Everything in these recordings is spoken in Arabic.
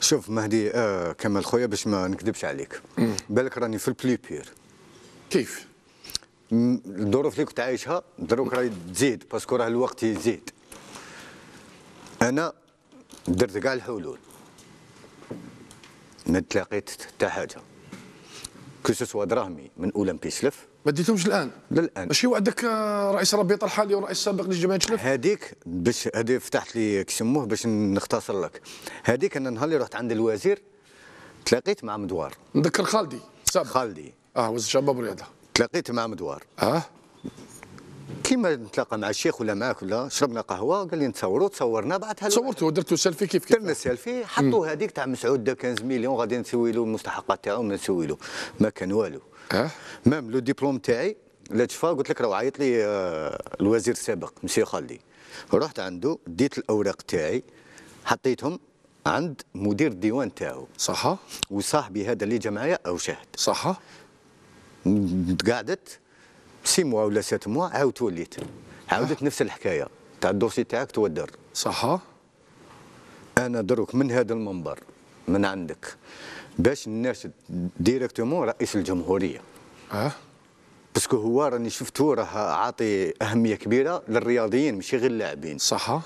شوف مهدي آه كمال خويا باش ما نكذبش عليك بالك راني في البلي بير كيف الظروف اللي كنت عايشها دروك راهي تزيد باسكو راه الوقت يزيد انا درت كاع الحلول ما تلاقيت حتى حاجه كو سوا دراهمي من اولمبي سلف ما ديتهمش الان للان ماشي وعدك آه، رئيس ربيط الحالي والرئيس السابق لجمعيه شلف هذيك باش هذه فتحت لي كسموه باش نختصر لك هذيك انا النهار اللي رحت عند الوزير تلاقيت مع مدوار نذكر خالدي سابق خالدي اه وزير الشباب والرياضه تلاقيت مع مدوار اه كيما نتلاقى مع الشيخ ولا معاك ولا شربنا قهوه قال لي نتصوروا تصورنا بعثها صورته ودرتوا سيلفي كيف كيف درنا سيلفي حطوا هذيك تاع مسعود 15 مليون غادي نسوي له المستحقات تاعو ما نسوي له ما كان والو أه؟ مام لو ديبلوم تاعي لا تشفى قلت لك راه عيط لي آه، الوزير السابق مسيو خالدي رحت عنده ديت الاوراق تاعي حطيتهم عند مدير الديوان تاعو صح وصاحبي هذا اللي جا معايا او شاهد صح قعدت سي موا ولا 7 موا عاود توليت عاودت آه. نفس الحكايه تاع الدوسي تاعك تودر صح انا دروك من هذا المنبر من عندك باش ناشد ديريكتومون رئيس الجمهوريه اه باسكو هو راني شفتو راه عاطي اهميه كبيره للرياضيين ماشي غير اللاعبين صح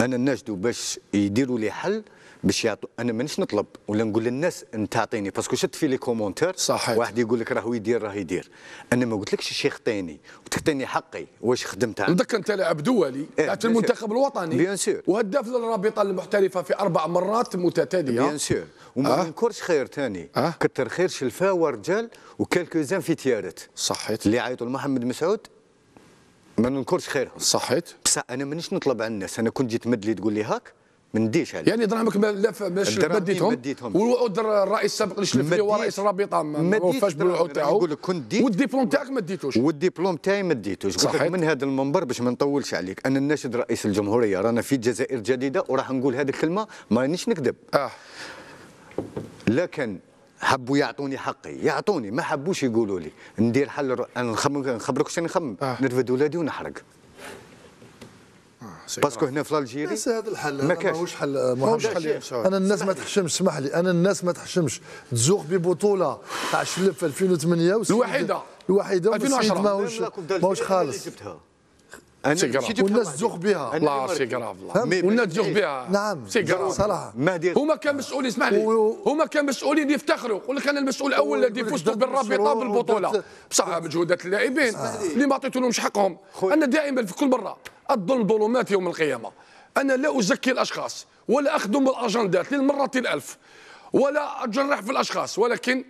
انا نجدوا باش يديروا لي حل باش يعطوا انا مانيش نطلب ولا نقول للناس انت اعطيني باسكو شفت في لي كومونتير صحيح واحد يقول لك راهو يدير راه يدير انا ما قلتلكش شيخ ثاني وتعطيني حقي واش خدمت انا نتذكر انت لاعب دولي لعبت إيه المنتخب الوطني بيان سور وهداف للرابطه المحترفه في اربع مرات متتاليه بيان سور وما أه؟ نكرش خير ثاني أه؟ كثر خير شلفا ورجال وكالكو زان في تيارت صحيت اللي عيطوا لمحمد مسعود ما ننكرش خيرها صحيت بصح انا مانيش نطلب على الناس انا كنت جيت مد لي تقول لي هاك ما نديش عليك يعني دراهمك باش مديتهم مديتهم والدر الرئيس السابق اللي شلف هو رئيس الرابطه ما وفاش بالوعود تاعو نقول لك كنت ديت والديبلوم تاعك ما ديتوش والديبلوم تاعي ما ديتوش صحيح من هذا المنبر باش ما نطولش عليك انا الناشد رئيس الجمهوريه رانا في جزائر جديده وراح نقول هذه الكلمه مانيش نكذب اه لكن حبوا يعطوني حقي يعطوني ما حبوش يقولوا لي ندير حل انا نخبرك شنو نخمم آه. نرفد ولادي ونحرق آه، باسكو هنا في الجيري بس هذا الحل ما ماهوش حل آه، ماهوش حل انا الناس ما تحشمش اسمح لي انا الناس ما تحشمش تزوق ببطوله تاع شلف 2008 الوحيده الوحيده 2010 ماهوش ماهوش خالص سي جراف والناس تزوق بها لا سي كراف والناس تزوق بها نعم سي كراف صراحه هما مسؤولين اسمح لي هما مسؤولين يفتخروا يقول لك انا المسؤول الاول الذي فزت بالرابطه بالبطوله بصح مجهودات اللاعبين اللي ما عطيتولهمش حقهم انا دائما في كل مره الظلم ظلمات يوم القيامه انا لا ازكي الاشخاص ولا اخدم الاجندات للمره الالف ولا اتجرح في الاشخاص ولكن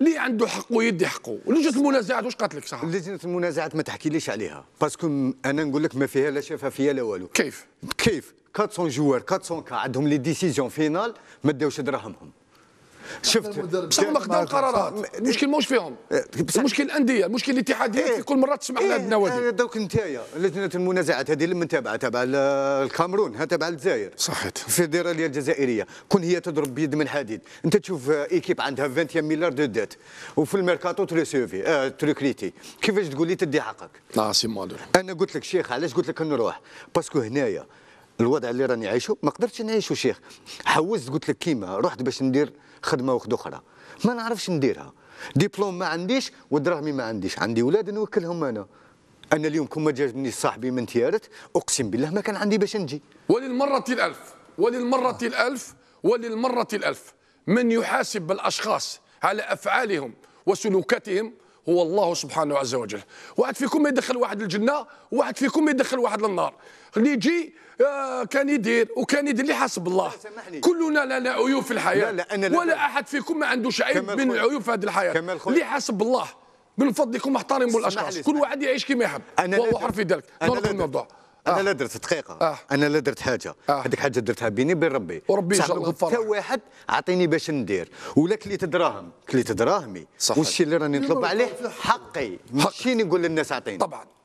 اللي عنده حق ويدي حقه لجنه المنازعات واش قالت لك صح لجنه المنازعات ما تحكيليش عليها باسكو انا نقول لك ما فيها لا شفافيه لا والو كيف كيف 400 جوار 400 كا عندهم لي ديسيزيون فينال ما داوش دراهمهم شفت شغلك دار قرارات المشكل ماهوش فيهم المشكل الانديه المشكل الاتحاديات إيه؟ كل مره تسمع لهاد إيه. النوادي إيه، دوك نتايا لجنه المنازعات هذه اللي تابعه تابع الكامرون تابع الجزائر صحيت الفيدراليه الجزائريه كون هي تضرب بيد من حديد انت تشوف ايكيب عندها 20 مليار دو ديت وفي الميركاتو تريسيفي آه تريكريتي كيفاش تقول لي تدي حقك اه سي انا قلت لك شيخ علاش قلت لك نروح باسكو هنايا الوضع اللي راني عايشه ما قدرتش نعيشه شيخ حوزت قلت لك كيما رحت باش ندير خدمه واخد اخرى ما نعرفش نديرها ديبلوم ما عنديش ودراهمي ما عنديش عندي ولاد نوكلهم انا انا اليوم كون ما جابني صاحبي من تيارت اقسم بالله ما كان عندي باش نجي وللمره الالف وللمره الالف وللمره الالف من يحاسب الاشخاص على افعالهم وسلوكاتهم هو الله سبحانه عز وجل واحد فيكم يدخل واحد للجنه واحد فيكم يدخل واحد للنار اللي يجي آه، كان يدير وكان يدير اللي حسب الله كلنا لنا عيوب في الحياه لا لا لا ولا احد فيكم ما عندوش عيب من العيوب في هذه الحياه اللي حسب الله من فضلكم احترموا الاشخاص كل واحد يعيش كما يحب وهو حر في ذلك نغلق الموضوع انا آه. لا درت دقيقه آه. انا لا درت حاجه آه. هذيك حاجه درتها بيني وبين ربي وربي ان شاء الله حتى واحد عطيني باش ندير ولا كليت دراهم كليت دراهمي والشيء اللي راني نطلب عليه حقي ماشي نقول للناس عطيني طبعا